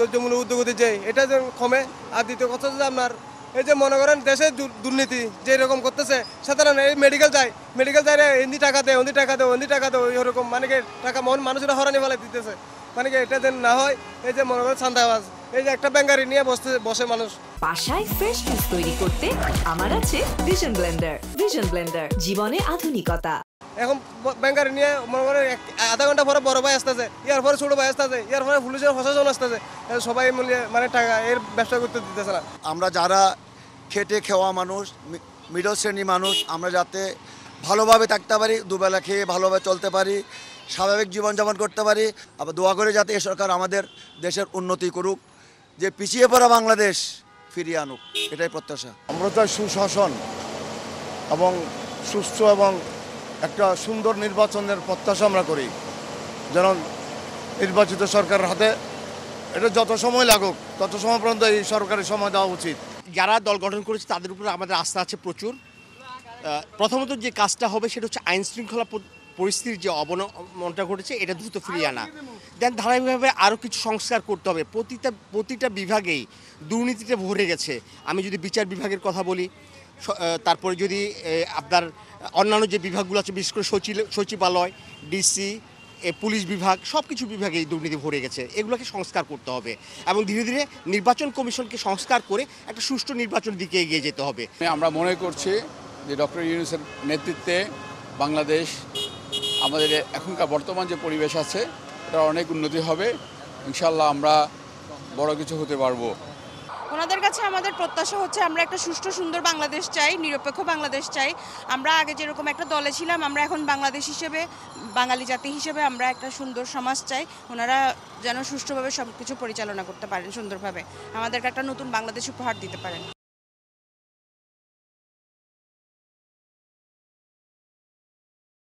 দৈর্যমূলক উদ্যোগ হতে চাই এটা যেন কমে আর দ্বিতীয় কথা হচ্ছে আপনার এই যে মনে করেন দেশে দুর্নীতি যে এরকম করতেছে সাধারণ এই মেডিকেল যায় মেডিকেল যায় হিন্দি টাকা দেয় হিন্দি টাকা দেয় হিন্দি টাকা দেয় এরকম মানে কি টাকা মন মানুষের হরানি ফেলে দিতেছে মানে কি এটা যেন না হয় এই যে মনে করেন সান্দাবাজ এই যে একটা ব্যাঙ্গারি নিয়ে বসতে বসে মানুষ বাসায় ফ্রেশ তৈরি করতে আমার আছে ভিশন ব্লেন্ডার ভিশন ব্লেন্ডার জীবনে আধুনিকতা এখন ব্যাংকার নিয়ে মনে করেন আধা ঘন্টা পরে বড় ভাই আসতেছে ইয়ার পরে ছোটো ভাই আসতেছে ইয়ার পরে পুলিশের প্রশাসন আসতেছে সবাই মিলিয়ে মানে টাকা এর ব্যবসা করতে দিতেছে না আমরা যারা খেটে খাওয়া মানুষ মিডল শ্রেণী মানুষ আমরা যাতে ভালোভাবে থাকতে পারি দুবেলা খেয়ে ভালোভাবে চলতে পারি স্বাভাবিক জীবনযাপন করতে পারি আবার দোয়া করে যাতে এ সরকার আমাদের দেশের উন্নতি করুক যে পিছিয়ে পড়া বাংলাদেশ ফিরিয়ে আনুক এটাই প্রত্যাশা আমরা চাই সুশাসন এবং সুস্থ এবং একটা সুন্দর নির্বাচনের প্রত্যাশা আমরা করি যেন নির্বাচিত সরকারের হাতে এটা যত সময় লাগুক তত সময় পর্যন্ত এই সরকারের সময় দেওয়া উচিত যারা দল গঠন করেছে তাদের উপরে আমাদের আস্থা আছে প্রচুর প্রথমত যে কাজটা হবে সেটা হচ্ছে আইন শৃঙ্খলা পরিস্থিতির যে অবনমনটা ঘটেছে এটা দ্রুত ফিরিয়ে আনা দেন ধারাবাহিকভাবে আরও কিছু সংস্কার করতে হবে প্রতিটা প্রতিটা বিভাগেই দুর্নীতিতে ভরে গেছে আমি যদি বিচার বিভাগের কথা বলি তারপরে যদি আপনার অন্যান্য যে বিভাগগুলো আছে বিশেষ করে সচিব সচিবালয় ডিসি পুলিশ বিভাগ সব কিছু বিভাগে এই দুর্নীতি ভরে গেছে এগুলোকে সংস্কার করতে হবে এবং ধীরে ধীরে নির্বাচন কমিশনকে সংস্কার করে একটা সুষ্ঠু নির্বাচন দিকে এগিয়ে যেতে হবে আমরা মনে করছি যে ডক্টর ইউনুসের নেতৃত্বে বাংলাদেশ আমাদের এখনকার বর্তমান যে পরিবেশ আছে এটা অনেক উন্নতি হবে ইনশাল্লাহ আমরা বড় কিছু হতে পারবো ওনাদের কাছে আমাদের প্রত্যাশা হচ্ছে আমরা একটা সুষ্ঠু সুন্দর বাংলাদেশ চাই নিরপেক্ষ বাংলাদেশ চাই আমরা আগে যেরকম একটা দলে ছিলাম আমরা এখন বাংলাদেশ হিসেবে বাঙালি জাতি হিসেবে আমরা একটা সুন্দর সমাজ চাই ওনারা যেন সুষ্ঠুভাবে সব কিছু পরিচালনা করতে পারেন সুন্দরভাবে আমাদেরকে একটা নতুন বাংলাদেশ উপহার দিতে পারেন